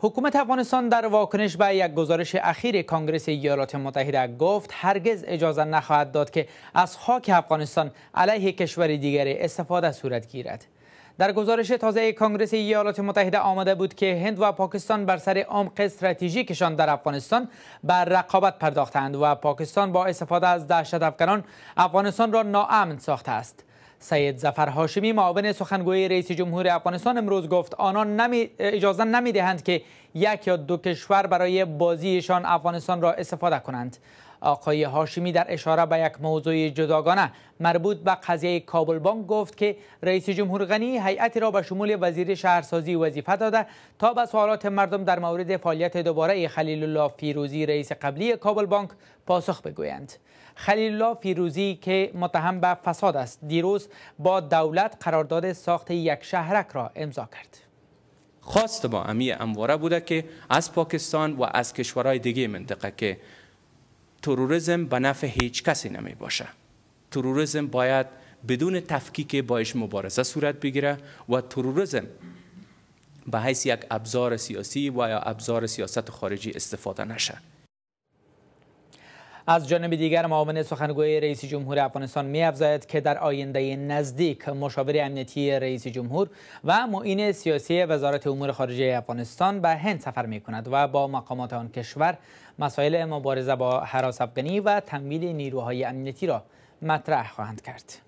حکومت افغانستان در واکنش به یک گزارش اخیر کانگرس ایالات متحده گفت هرگز اجازه نخواهد داد که از خاک افغانستان علیه کشور دیگر استفاده صورت گیرد. در گزارش تازه کانگرس ایالات متحده آمده بود که هند و پاکستان بر سر عمق استراتژیکشان در افغانستان بر رقابت پرداختند و پاکستان با استفاده از دهشت افغانستان را ناامن ساخته است. سید زفر هاشمی معاون سخنگوی رئیس جمهور افغانستان امروز گفت آنان نمی اجازه نمی دهند که یک یا دو کشور برای بازیشان افغانستان را استفاده کنند آقای هاشمی در اشاره به یک موضوع جداگانه مربوط به قضیه کابل بانک گفت که رئیس جمهور غنی هیئتی را به شمول وزیر شهرسازی وظیفه داده تا به سوالات مردم در مورد فعالیت دوباره خلیل الله فیروزی رئیس قبلی کابل بانک پاسخ بگویند خلیل الله فیروزی که متهم به فساد است دیروز با دولت قرارداد ساخت یک شهرک را امضا کرد خواست با امی امواره بوده که از پاکستان و از کشورهای دیگه منطقه که تروریسم به نفع هیچ کسی نمی باشه تروریسم باید بدون تفکیک باش مبارزه صورت بگیره و تروریسم به حیث یک ابزار سیاسی و یا ابزار سیاست خارجی استفاده نشه از جانب دیگر معاون سخنگوی رئیس جمهور افغانستان میافزاید که در آینده نزدیک مشاور امنیتی رئیس جمهور و معین سیاسی وزارت امور خارجه افغانستان به هند سفر می کند و با مقامات آن کشور مسائل مبارزه با حراس افغانی و تمویل نیروهای امنیتی را مطرح خواهند کرد.